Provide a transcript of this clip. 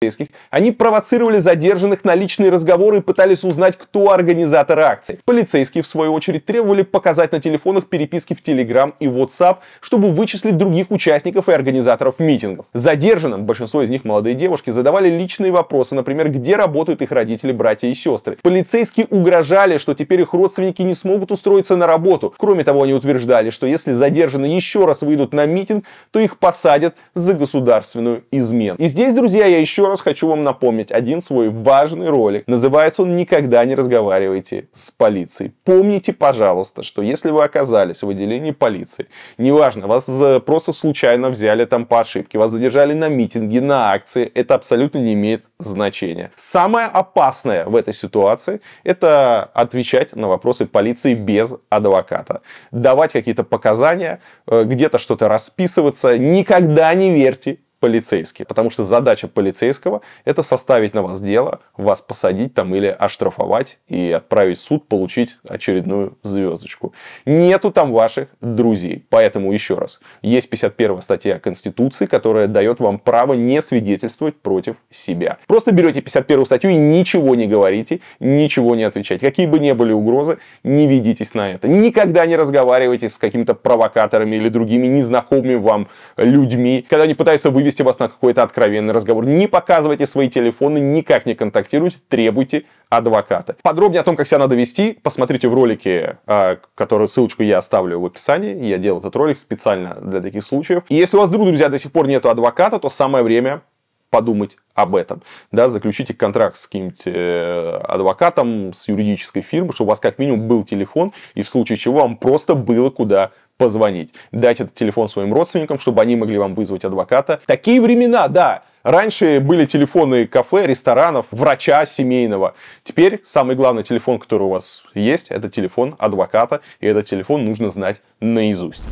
полицейских, они провоцировали задержанных на личные разговоры и пытались узнать, кто организатор акции. Полицейские, в свою очередь, требовали показать на телефонах переписки в Telegram и WhatsApp, чтобы вычислить других участников и организаторов митингов. Задержанным, большинство из них молодые девушки, задавали личные вопросы, например, где работают их родители, братья и сестры. Полицейские угрожали, что теперь их родственники не смогут устроиться на работу. Кроме того, они утверждали, что если задержанные еще раз выйдут на митинг, то их посадят за государственную измену. И здесь, друзья, я еще раз хочу вам напомнить один свой важный ролик. Называется он «Никогда не разговаривайте с полицией». Помните, пожалуйста, что если вы оказались в отделении полиции, неважно, вас э, просто случайно взяли там по ошибке, вас задержали на митинге, на акции, это абсолютно не имеет значения. Самое опасное в этой ситуации – это отвечать на вопросы полиции без адвоката. Давать какие-то показания, э, где-то что-то расписываться. Никогда не верьте полицейский. Потому что задача полицейского – это составить на вас дело, вас посадить там или оштрафовать и отправить в суд, получить очередную звездочку. Нету там ваших друзей. Поэтому еще раз, есть 51 статья Конституции, которая дает вам право не свидетельствовать против себя. Просто берете 51 статью и ничего не говорите, ничего не отвечайте. Какие бы ни были угрозы, не ведитесь на это. Никогда не разговаривайте с какими-то провокаторами или другими незнакомыми вам людьми, когда они пытаются вывести вывести вас на какой-то откровенный разговор. Не показывайте свои телефоны, никак не контактируйте, требуйте адвоката. Подробнее о том, как себя надо вести, посмотрите в ролике, а, которую ссылочку я оставлю в описании. Я делал этот ролик специально для таких случаев. И если у вас, друзья, до сих пор нет адвоката, то самое время подумать об этом. Да, заключите контракт с каким-нибудь э, адвокатом, с юридической фирмой, чтобы у вас как минимум был телефон, и в случае чего вам просто было куда позвонить, дать этот телефон своим родственникам, чтобы они могли вам вызвать адвоката. Такие времена, да, Раньше были телефоны кафе, ресторанов, врача семейного. Теперь самый главный телефон, который у вас есть, это телефон адвоката, и этот телефон нужно знать наизусть.